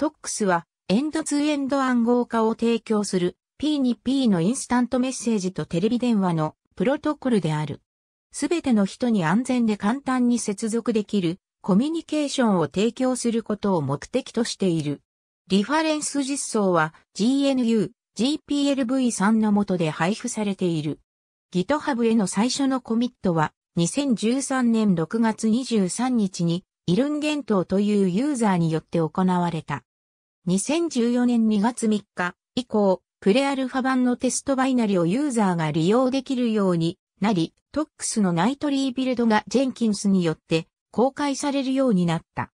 トックスはエンドツーエンド暗号化を提供する P2P のインスタントメッセージとテレビ電話のプロトコルである。すべての人に安全で簡単に接続できるコミュニケーションを提供することを目的としている。リファレンス実装は GNU、GPLv3 の下で配布されている。GitHub への最初のコミットは2013年6月23日にイルンゲントというユーザーによって行われた。2014年2月3日以降、プレアルファ版のテストバイナリをユーザーが利用できるようになり、トックスのナイトリービルドがジェンキンスによって公開されるようになった。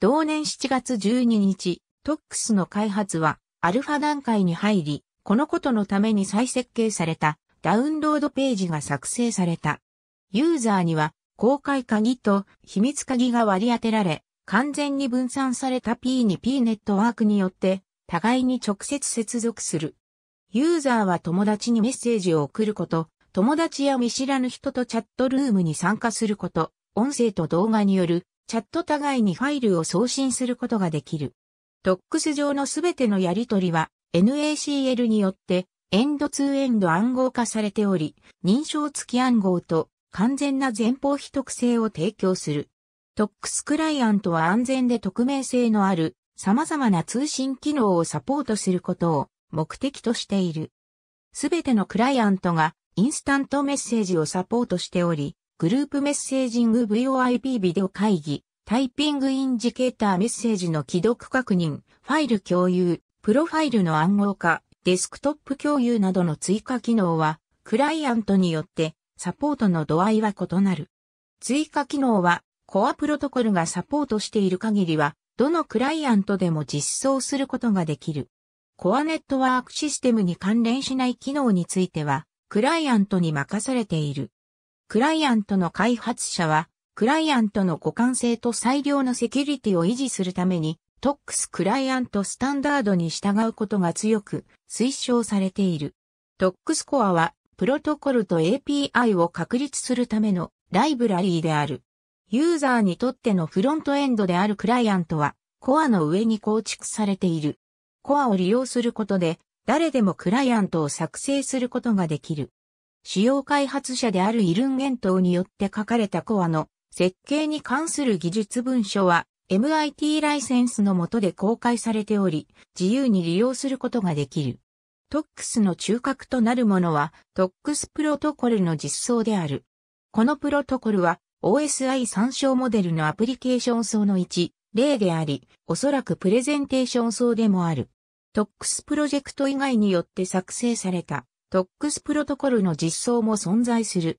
同年7月12日、トックスの開発はアルファ段階に入り、このことのために再設計されたダウンロードページが作成された。ユーザーには公開鍵と秘密鍵が割り当てられ、完全に分散された P2P ネットワークによって互いに直接接続する。ユーザーは友達にメッセージを送ること、友達や見知らぬ人とチャットルームに参加すること、音声と動画によるチャット互いにファイルを送信することができる。トックス上のすべてのやり取りは NACL によってエンドツーエンド暗号化されており、認証付き暗号と完全な前方秘匿性を提供する。TOX クライアントは安全で匿名性のある様々な通信機能をサポートすることを目的としている。すべてのクライアントがインスタントメッセージをサポートしており、グループメッセージング VoIP ビデオ会議、タイピングインジケーターメッセージの既読確認、ファイル共有、プロファイルの暗号化、デスクトップ共有などの追加機能は、クライアントによってサポートの度合いは異なる。追加機能はコアプロトコルがサポートしている限りは、どのクライアントでも実装することができる。コアネットワークシステムに関連しない機能については、クライアントに任されている。クライアントの開発者は、クライアントの互換性と最良のセキュリティを維持するために、TOX クライアントスタンダードに従うことが強く推奨されている。TOX コアは、プロトコルと API を確立するためのライブラリーである。ユーザーにとってのフロントエンドであるクライアントは、コアの上に構築されている。コアを利用することで、誰でもクライアントを作成することができる。主要開発者であるイルンゲントによって書かれたコアの設計に関する技術文書は MIT ライセンスの下で公開されており、自由に利用することができる。TOX の中核となるものは TOX プロトコルの実装である。このプロトコルは OSI 参照モデルのアプリケーション層の一例であり、おそらくプレゼンテーション層でもある。TOX プロジェクト以外によって作成された TOX プロトコルの実装も存在する。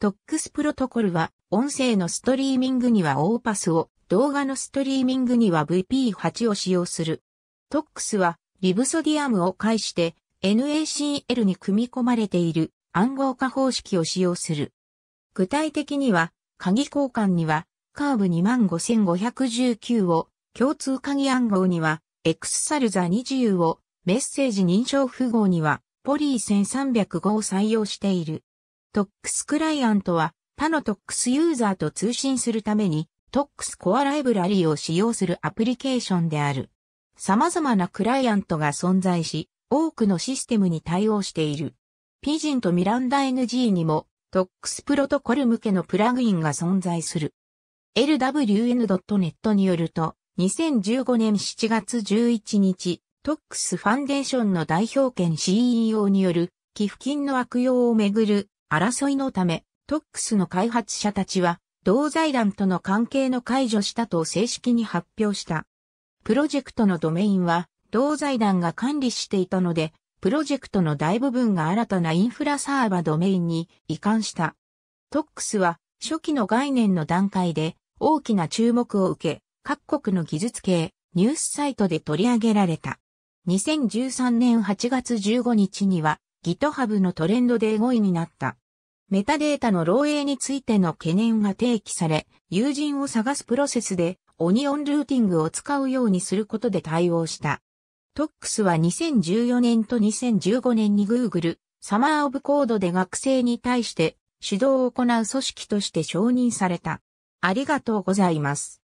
TOX プロトコルは音声のストリーミングには O パスを、動画のストリーミングには VP8 を使用する。TOX はリブソディアムを介して NACL に組み込まれている暗号化方式を使用する。具体的には鍵交換には、カーブ25519を、共通鍵暗号には、エスサルザ20を、メッセージ認証符号には、ポリー1305を採用している。トックスクライアントは、他のトックスユーザーと通信するために、トックスコアライブラリーを使用するアプリケーションである。様々なクライアントが存在し、多くのシステムに対応している。ピジンとミランダ NG にも TOX プロトコル向けのプラグインが存在する。lwn.net によると、2015年7月11日、TOX ファンデーションの代表権 CEO による寄付金の悪用をめぐる争いのため、TOX の開発者たちは、同財団との関係の解除したと正式に発表した。プロジェクトのドメインは、同財団が管理していたので、プロジェクトの大部分が新たなインフラサーバドメインに移管した。TOX は初期の概念の段階で大きな注目を受け、各国の技術系ニュースサイトで取り上げられた。2013年8月15日には GitHub のトレンドで5位になった。メタデータの漏洩についての懸念が提起され、友人を探すプロセスでオニオンルーティングを使うようにすることで対応した。トックスは2014年と2015年に Google、サマーオブコードで学生に対して指導を行う組織として承認された。ありがとうございます。